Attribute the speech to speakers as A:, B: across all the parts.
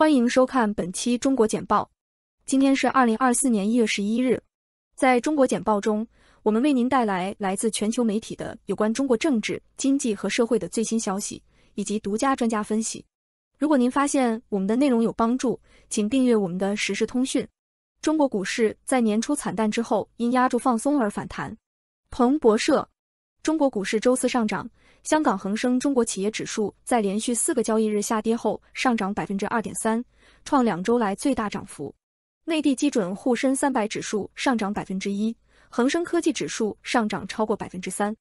A: 欢迎收看本期中国简报。今天是二零二四年一月十一日。在中国简报中，我们为您带来来自全球媒体的有关中国政治、经济和社会的最新消息以及独家专家分析。如果您发现我们的内容有帮助，请订阅我们的时事通讯。中国股市在年初惨淡之后，因压住放松而反弹。彭博社，中国股市周四上涨。香港恒生中国企业指数在连续四个交易日下跌后，上涨百分之二点三，创两周来最大涨幅。内地基准沪深三百指数上涨百分之一，恒生科技指数上涨超过百分之三。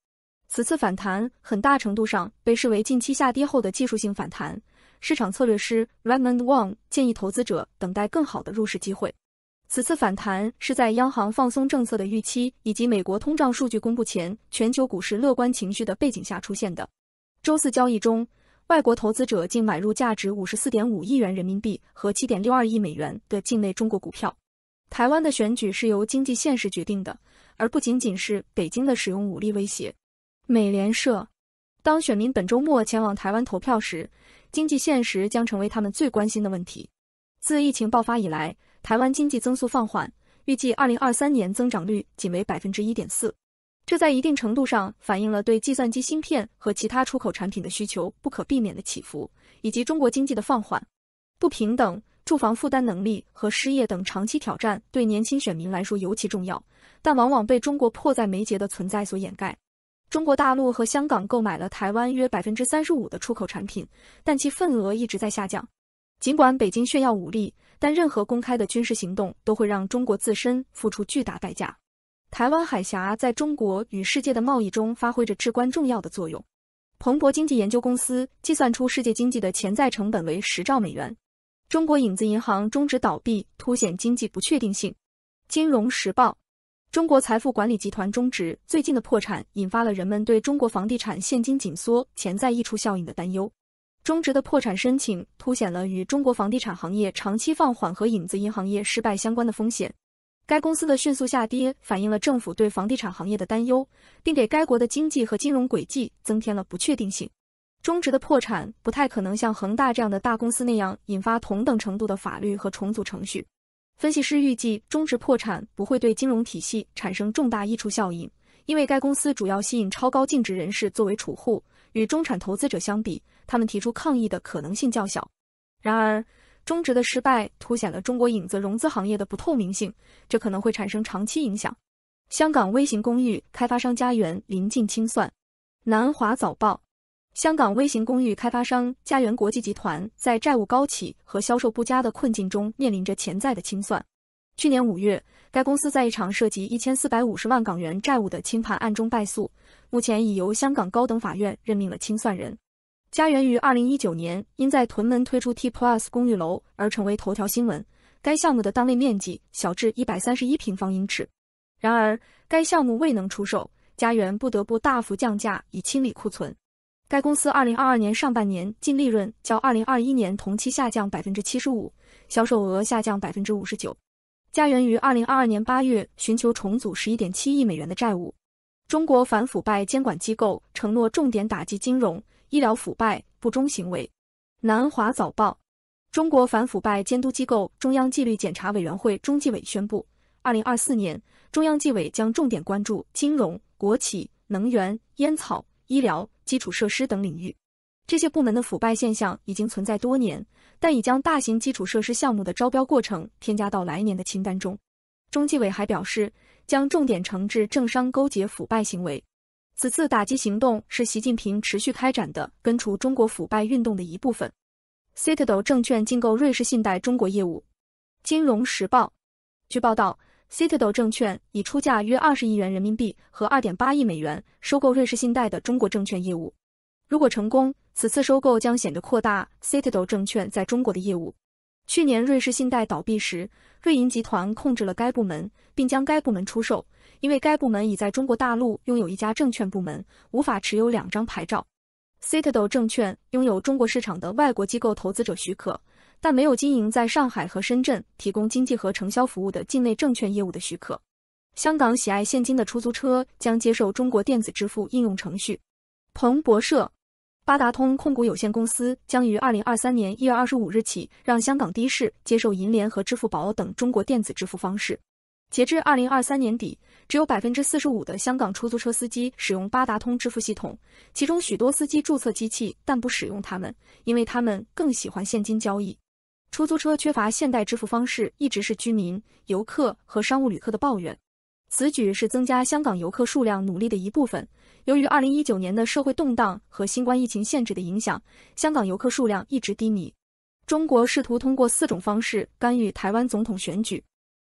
A: 此次反弹很大程度上被视为近期下跌后的技术性反弹。市场策略师 Raymond Wong 建议投资者等待更好的入市机会。此次反弹是在央行放松政策的预期以及美国通胀数据公布前，全球股市乐观情绪的背景下出现的。周四交易中，外国投资者净买入价值五十四点五亿元人民币和七点六二亿美元的境内中国股票。台湾的选举是由经济现实决定的，而不仅仅是北京的使用武力威胁。美联社，当选民本周末前往台湾投票时，经济现实将成为他们最关心的问题。自疫情爆发以来。台湾经济增速放缓，预计二零二三年增长率仅为百分之一点四。这在一定程度上反映了对计算机芯片和其他出口产品的需求不可避免的起伏，以及中国经济的放缓。不平等、住房负担能力和失业等长期挑战对年轻选民来说尤其重要，但往往被中国迫在眉睫的存在所掩盖。中国大陆和香港购买了台湾约百分之三十五的出口产品，但其份额一直在下降。尽管北京炫耀武力。但任何公开的军事行动都会让中国自身付出巨大代价。台湾海峡在中国与世界的贸易中发挥着至关重要的作用。彭博经济研究公司计算出世界经济的潜在成本为十兆美元。中国影子银行终止倒闭凸显经济不确定性。金融时报：中国财富管理集团终止最近的破产，引发了人们对中国房地产现金紧缩潜在溢出效应的担忧。中植的破产申请凸显了与中国房地产行业长期放缓和影子银行业失败相关的风险。该公司的迅速下跌反映了政府对房地产行业的担忧，并给该国的经济和金融轨迹增添了不确定性。中植的破产不太可能像恒大这样的大公司那样引发同等程度的法律和重组程序。分析师预计，中植破产不会对金融体系产生重大溢出效应，因为该公司主要吸引超高净值人士作为储户。与中产投资者相比，他们提出抗议的可能性较小。然而，中植的失败凸显了中国影子融资行业的不透明性，这可能会产生长期影响。香港微型公寓开发商家园临近清算。南华早报：香港微型公寓开发商家园国际集团在债务高企和销售不佳的困境中面临着潜在的清算。去年五月，该公司在一场涉及一千四百五十万港元债务的清盘案中败诉。目前已由香港高等法院任命了清算人。家园于二零一九年因在屯门推出 T Plus 公寓楼而成为头条新闻。该项目的单位面积小至一百三十一平方英尺，然而该项目未能出售，家园不得不大幅降价以清理库存。该公司二零二二年上半年净利润较二零二一年同期下降百分之七十五，销售额下降百分之五十九。于二零二二年八月寻求重组十一点七亿美元的债务。中国反腐败监管机构承诺重点打击金融、医疗腐败不忠行为。南华早报，中国反腐败监督机构中央纪律检查委员会（中纪委）宣布，二零二四年，中央纪委将重点关注金融、国企、能源、烟草、医疗、基础设施等领域。这些部门的腐败现象已经存在多年，但已将大型基础设施项目的招标过程添加到来年的清单中。中纪委还表示。将重点惩治政商勾结腐败行为。此次打击行动是习近平持续开展的根除中国腐败运动的一部分。Citadel 证券竞购瑞士信贷中国业务。金融时报，据报道，Citadel 证券已出价约二十亿元人民币和二点八亿美元收购瑞士信贷的中国证券业务。如果成功，此次收购将显著扩大 Citadel 证券在中国的业务。去年瑞士信贷倒闭时，瑞银集团控制了该部门，并将该部门出售，因为该部门已在中国大陆拥有一家证券部门，无法持有两张牌照。Citadel 证券拥有中国市场的外国机构投资者许可，但没有经营在上海和深圳提供经济和承销服务的境内证券业务的许可。香港喜爱现金的出租车将接受中国电子支付应用程序。彭博社。八达通控股有限公司将于二零二三年一月二十五日起，让香港的士接受银联和支付宝等中国电子支付方式。截至二零二三年底，只有百分之四十五的香港出租车司机使用八达通支付系统，其中许多司机注册机器但不使用它们，因为他们更喜欢现金交易。出租车缺乏现代支付方式一直是居民、游客和商务旅客的抱怨。此举是增加香港游客数量努力的一部分。由于2019年的社会动荡和新冠疫情限制的影响，香港游客数量一直低迷。中国试图通过四种方式干预台湾总统选举。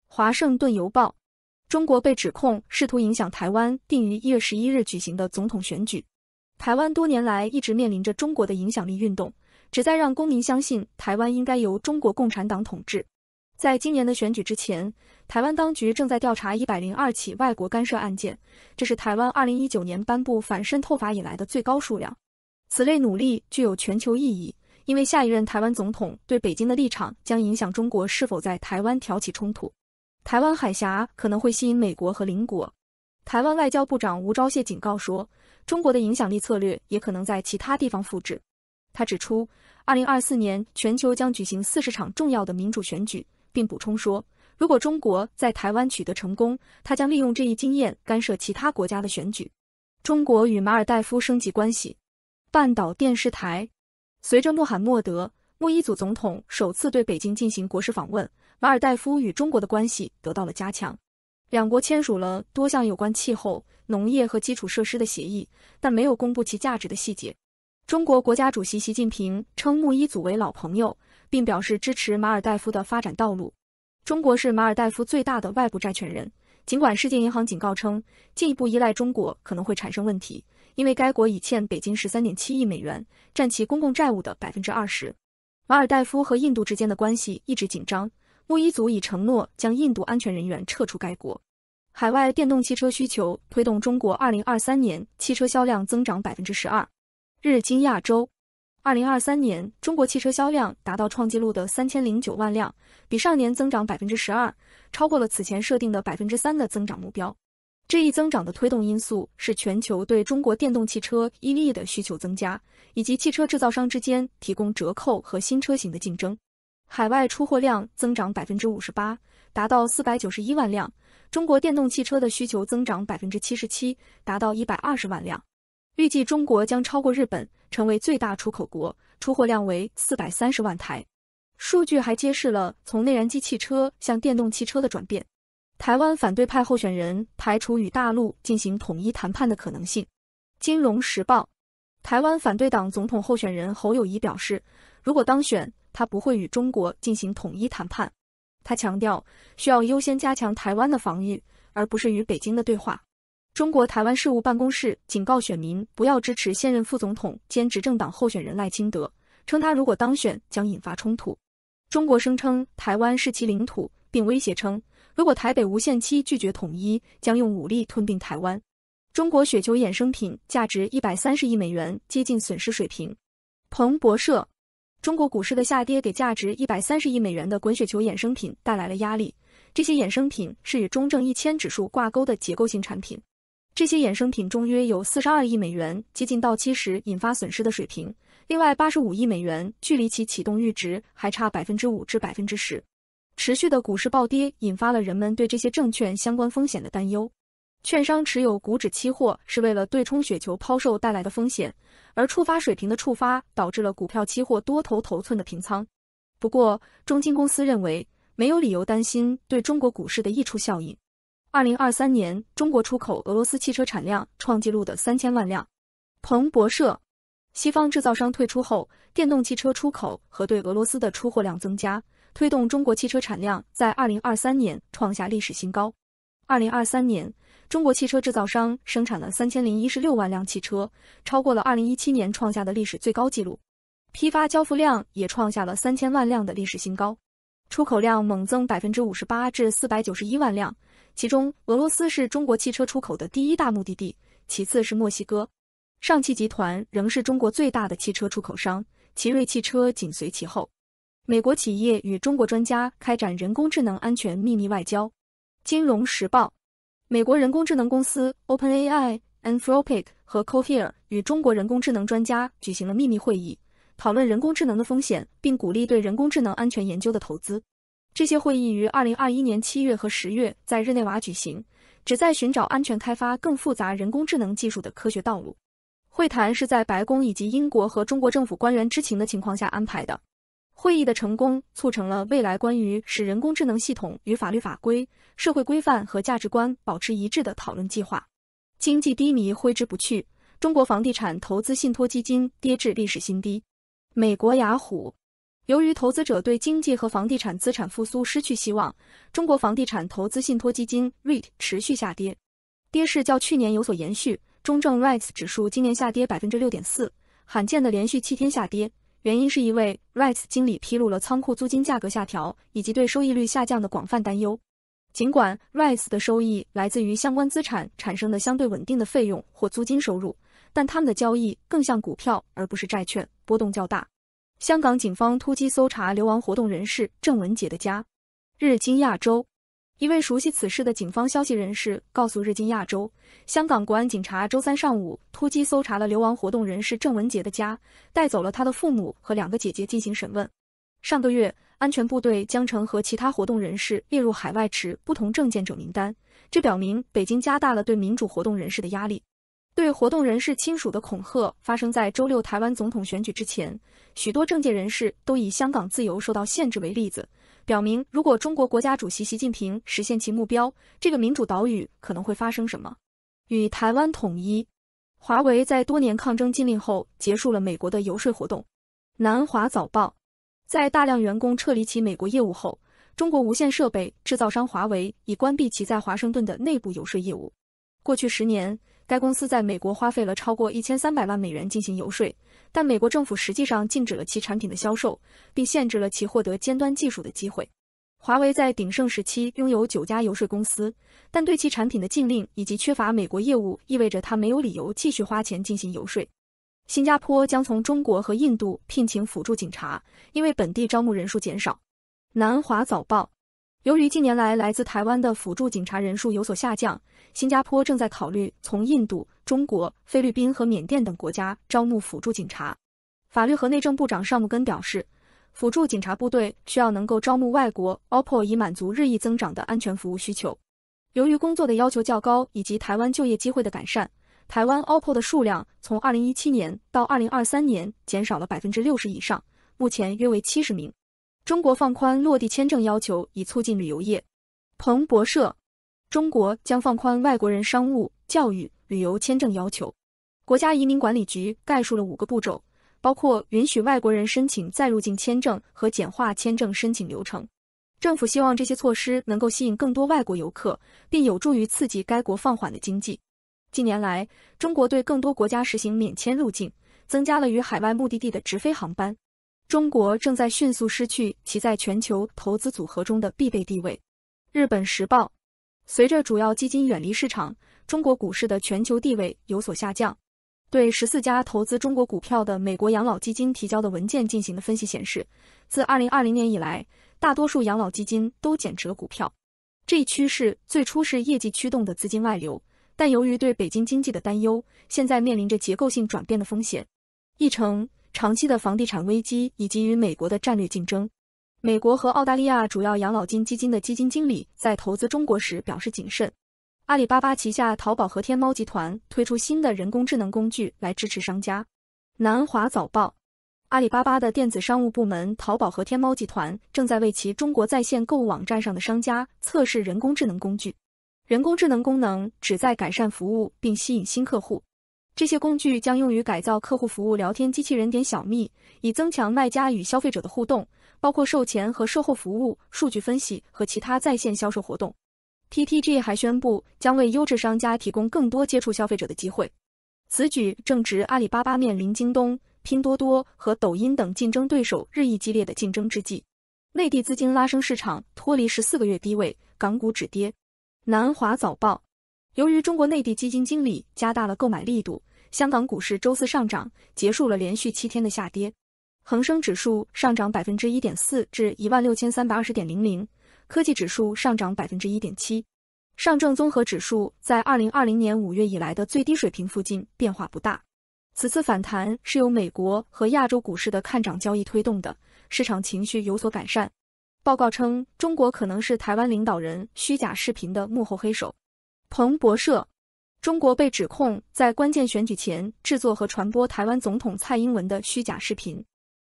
A: 华盛顿邮报：中国被指控试图影响台湾定于1月11日举行的总统选举。台湾多年来一直面临着中国的影响力运动，旨在让公民相信台湾应该由中国共产党统治。在今年的选举之前，台湾当局正在调查一百零二起外国干涉案件，这是台湾二零一九年颁布反渗透法以来的最高数量。此类努力具有全球意义，因为下一任台湾总统对北京的立场将影响中国是否在台湾挑起冲突。台湾海峡可能会吸引美国和邻国。台湾外交部长吴钊燮警告说，中国的影响力策略也可能在其他地方复制。他指出，二零二四年全球将举行四十场重要的民主选举。并补充说，如果中国在台湾取得成功，他将利用这一经验干涉其他国家的选举。中国与马尔代夫升级关系。半岛电视台，随着穆罕默德·穆伊祖总统首次对北京进行国事访问，马尔代夫与中国的关系得到了加强。两国签署了多项有关气候、农业和基础设施的协议，但没有公布其价值的细节。中国国家主席习近平称穆伊祖为老朋友。并表示支持马尔代夫的发展道路。中国是马尔代夫最大的外部债权人，尽管世界银行警告称，进一步依赖中国可能会产生问题，因为该国已欠北京十三点七亿美元，占其公共债务的百分之二十。马尔代夫和印度之间的关系一直紧张，穆伊祖已承诺将印度安全人员撤出该国。海外电动汽车需求推动中国二零二三年汽车销量增长百分之十二。日经亚洲。二零二三年，中国汽车销量达到创纪录的三千零九万辆，比上年增长百分之十二，超过了此前设定的百分之三的增长目标。这一增长的推动因素是全球对中国电动汽车 EV 的需求增加，以及汽车制造商之间提供折扣和新车型的竞争。海外出货量增长百分之五十八，达到四百九十一万辆。中国电动汽车的需求增长百分之七十七，达到一百二十万辆。预计中国将超过日本。成为最大出口国，出货量为四百三十万台。数据还揭示了从内燃机汽车向电动汽车的转变。台湾反对派候选人排除与大陆进行统一谈判的可能性。《金融时报》台湾反对党总统候选人侯友谊表示，如果当选，他不会与中国进行统一谈判。他强调，需要优先加强台湾的防御，而不是与北京的对话。中国台湾事务办公室警告选民不要支持现任副总统兼执政党候选人赖清德，称他如果当选将引发冲突。中国声称台湾是其领土，并威胁称，如果台北无限期拒绝统一，将用武力吞并台湾。中国雪球衍生品价值一百三十亿美元，接近损失水平。彭博社，中国股市的下跌给价值一百三十亿美元的滚雪球衍生品带来了压力，这些衍生品是与中证一千指数挂钩的结构性产品。这些衍生品中约有四十二亿美元接近到期时引发损失的水平，另外八十五亿美元距离其启动阈值还差百分之五至百分之十。持续的股市暴跌引发了人们对这些证券相关风险的担忧。券商持有股指期货是为了对冲雪球抛售带来的风险，而触发水平的触发导致了股票期货多头头寸的平仓。不过，中金公司认为没有理由担心对中国股市的溢出效应。二零二三年，中国出口俄罗斯汽车产量创纪录的三千万辆。彭博社，西方制造商退出后，电动汽车出口和对俄罗斯的出货量增加，推动中国汽车产量在二零二三年创下历史新高。二零二三年，中国汽车制造商生产了三千零一十六万辆汽车，超过了二零一七年创下的历史最高纪录，批发交付量也创下了三千万辆的历史新高，出口量猛增百分之五十八至四百九十一万辆。其中，俄罗斯是中国汽车出口的第一大目的地，其次是墨西哥。上汽集团仍是中国最大的汽车出口商，奇瑞汽车紧随其后。美国企业与中国专家开展人工智能安全秘密外交。金融时报：美国人工智能公司 OpenAI、Anthropic 和 Cohere 与中国人工智能专家举行了秘密会议，讨论人工智能的风险，并鼓励对人工智能安全研究的投资。这些会议于二零二一年七月和十月在日内瓦举行，旨在寻找安全开发更复杂人工智能技术的科学道路。会谈是在白宫以及英国和中国政府官员知情的情况下安排的。会议的成功促成了未来关于使人工智能系统与法律法规、社会规范和价值观保持一致的讨论计划。经济低迷挥之不去，中国房地产投资信托基金跌至历史新低。美国雅虎。由于投资者对经济和房地产资产复苏失去希望，中国房地产投资信托基金 （REIT） 持续下跌，跌势较去年有所延续。中证 REITs 指数今年下跌百分之六点四，罕见的连续七天下跌。原因是一位 REITs 经理披露了仓库租金价格下调，以及对收益率下降的广泛担忧。尽管 REITs 的收益来自于相关资产产生的相对稳定的费用或租金收入，但他们的交易更像股票而不是债券，波动较大。香港警方突击搜查流亡活动人士郑文杰的家。日经亚洲，一位熟悉此事的警方消息人士告诉日经亚洲，香港国安警察周三上午突击搜查了流亡活动人士郑文杰的家，带走了他的父母和两个姐姐进行审问。上个月，安全部队将成和其他活动人士列入海外持不同证件者名单，这表明北京加大了对民主活动人士的压力。对活动人士亲属的恐吓发生在周六台湾总统选举之前。许多政界人士都以香港自由受到限制为例子，表明如果中国国家主席习近平实现其目标，这个民主岛屿可能会发生什么？与台湾统一。华为在多年抗争禁令后，结束了美国的游说活动。南华早报在大量员工撤离其美国业务后，中国无线设备制造商华为已关闭其在华盛顿的内部游说业务。过去十年。该公司在美国花费了超过一千三百万美元进行游说，但美国政府实际上禁止了其产品的销售，并限制了其获得尖端技术的机会。华为在鼎盛时期拥有九家游说公司，但对其产品的禁令以及缺乏美国业务，意味着它没有理由继续花钱进行游说。新加坡将从中国和印度聘请辅助警察，因为本地招募人数减少。南华早报。由于近年来来自台湾的辅助警察人数有所下降，新加坡正在考虑从印度、中国、菲律宾和缅甸等国家招募辅助警察。法律和内政部长尚木根表示，辅助警察部队需要能够招募外国 OPPO 以满足日益增长的安全服务需求。由于工作的要求较高以及台湾就业机会的改善，台湾 OPPO 的数量从2017年到2023年减少了百分之六十以上，目前约为七十名。中国放宽落地签证要求，以促进旅游业。彭博社：中国将放宽外国人商务、教育、旅游签证要求。国家移民管理局概述了五个步骤，包括允许外国人申请再入境签证和简化签证申请流程。政府希望这些措施能够吸引更多外国游客，并有助于刺激该国放缓的经济。近年来，中国对更多国家实行免签入境，增加了与海外目的地的直飞航班。中国正在迅速失去其在全球投资组合中的必备地位，《日本时报》。随着主要基金远离市场，中国股市的全球地位有所下降。对十四家投资中国股票的美国养老基金提交的文件进行的分析显示，自二零二零年以来，大多数养老基金都减持了股票。这一趋势最初是业绩驱动的资金外流，但由于对北京经济的担忧，现在面临着结构性转变的风险。一成。长期的房地产危机以及与美国的战略竞争，美国和澳大利亚主要养老金基金的基金经理在投资中国时表示谨慎。阿里巴巴旗下淘宝和天猫集团推出新的人工智能工具来支持商家。南华早报，阿里巴巴的电子商务部门淘宝和天猫集团正在为其中国在线购物网站上的商家测试人工智能工具。人工智能功能旨在改善服务并吸引新客户。这些工具将用于改造客户服务聊天机器人“点小蜜”，以增强卖家与消费者的互动，包括售前和售后服务、数据分析和其他在线销售活动。T T G 还宣布将为优质商家提供更多接触消费者的机会。此举正值阿里巴巴面临京东、拼多多和抖音等竞争对手日益激烈的竞争之际。内地资金拉升市场脱离十四个月低位，港股止跌。南华早报：由于中国内地基金经理加大了购买力度。香港股市周四上涨，结束了连续七天的下跌。恒生指数上涨百分之一点四，至一万六千三百二十点零零。科技指数上涨百分之一点七。上证综合指数在二零二零年五月以来的最低水平附近变化不大。此次反弹是由美国和亚洲股市的看涨交易推动的，市场情绪有所改善。报告称，中国可能是台湾领导人虚假视频的幕后黑手。彭博社。中国被指控在关键选举前制作和传播台湾总统蔡英文的虚假视频。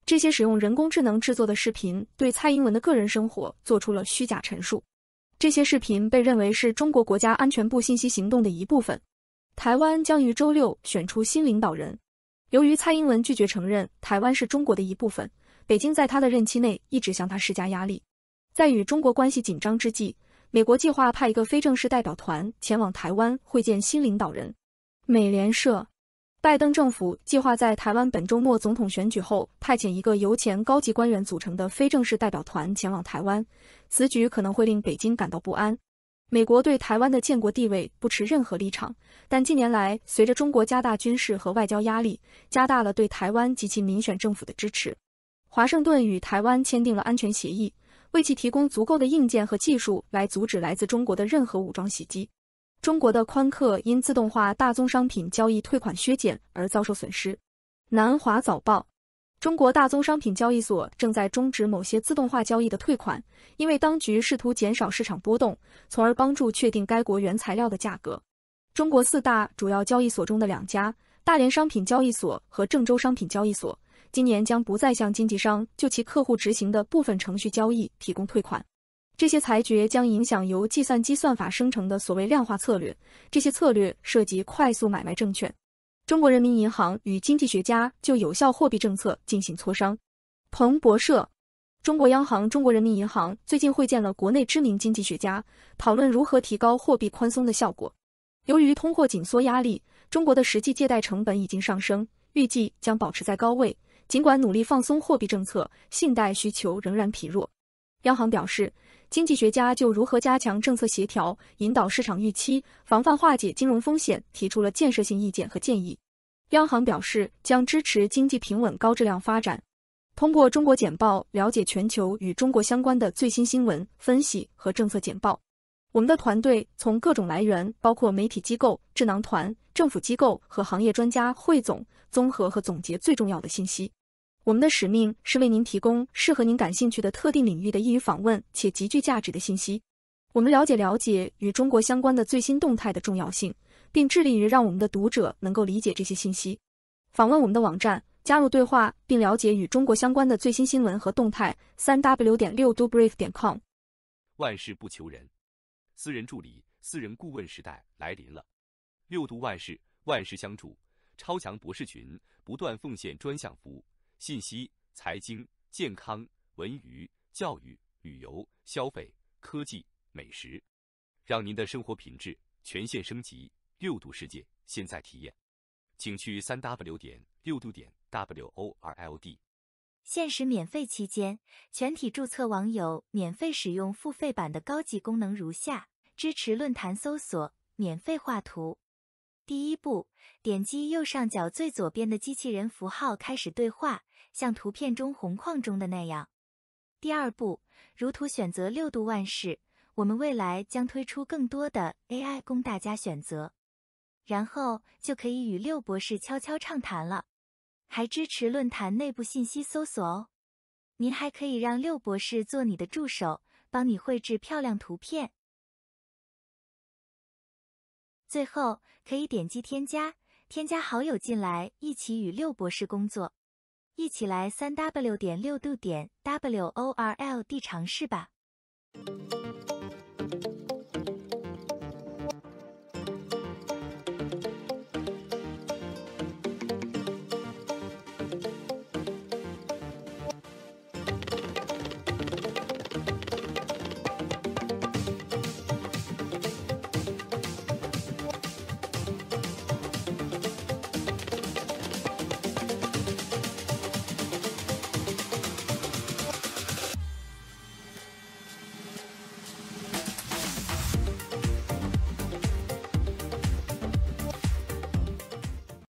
A: 这些使用人工智能制作的视频对蔡英文的个人生活做出了虚假陈述。这些视频被认为是中国国家安全部信息行动的一部分。台湾将于周六选出新领导人。由于蔡英文拒绝承认台湾是中国的一部分，北京在他的任期内一直向他施加压力。在与中国关系紧张之际。美国计划派一个非正式代表团前往台湾会见新领导人。美联社，拜登政府计划在台湾本周末总统选举后派遣一个由前高级官员组成的非正式代表团前往台湾，此举可能会令北京感到不安。美国对台湾的建国地位不持任何立场，但近年来随着中国加大军事和外交压力，加大了对台湾及其民选政府的支持。华盛顿与台湾签订了安全协议。为其提供足够的硬件和技术来阻止来自中国的任何武装袭击。中国的宽客因自动化大宗商品交易退款削减而遭受损失。南华早报：中国大宗商品交易所正在终止某些自动化交易的退款，因为当局试图减少市场波动，从而帮助确定该国原材料的价格。中国四大主要交易所中的两家——大连商品交易所和郑州商品交易所。今年将不再向经纪商就其客户执行的部分程序交易提供退款。这些裁决将影响由计算机算法生成的所谓量化策略，这些策略涉及快速买卖证券。中国人民银行与经济学家就有效货币政策进行磋商。彭博社，中国央行中国人民银行最近会见了国内知名经济学家，讨论如何提高货币宽松的效果。由于通货紧缩压力，中国的实际借贷成本已经上升，预计将保持在高位。尽管努力放松货币政策，信贷需求仍然疲弱。央行表示，经济学家就如何加强政策协调、引导市场预期、防范化解金融风险提出了建设性意见和建议。央行表示将支持经济平稳高质量发展。通过中国简报了解全球与中国相关的最新新闻分析和政策简报。我们的团队从各种来源，包括媒体机构、智囊团、政府机构和行业专家，汇总、综合和总结最重要的信息。我们的使命是为您提供适合您感兴趣的特定领域的易于访问且极具价值的信息。我们了解了解与中国相关的最新动态的重要性，并致力于让我们的读者能够理解这些信息。访问我们的网站，加入对话，并了解与中国相关的最新新闻和动态。三 w 点六 o brief 点 com。万事不求人，私人助理、私人顾问时代来临了。六度万事，万事相助，超强博士群不断奉献专项服务。信息、财经、健康、文娱、教育、旅游、消费、科技、美食，让您的生活品质全线升级。六度世界，现在体验，请去三 w 点六度点 w o r l d。限时免费期间，全体注册网友免费使用付费版的高级功能如下：支持论坛搜索，免费画图。第一步，点击右上角最左边的机器人符号开始对话，像图片中红框中的那样。第二步，如图选择六度万事，我们未来将推出更多的 AI 供大家选择，然后就可以与六博士悄悄畅谈了，还支持论坛内部信息搜索哦。您还可以让六博士做你的助手，帮你绘制漂亮图片。最后可以点击添加，添加好友进来一起与六博士工作，一起来三 w 点六度点 w o r l d 尝试吧。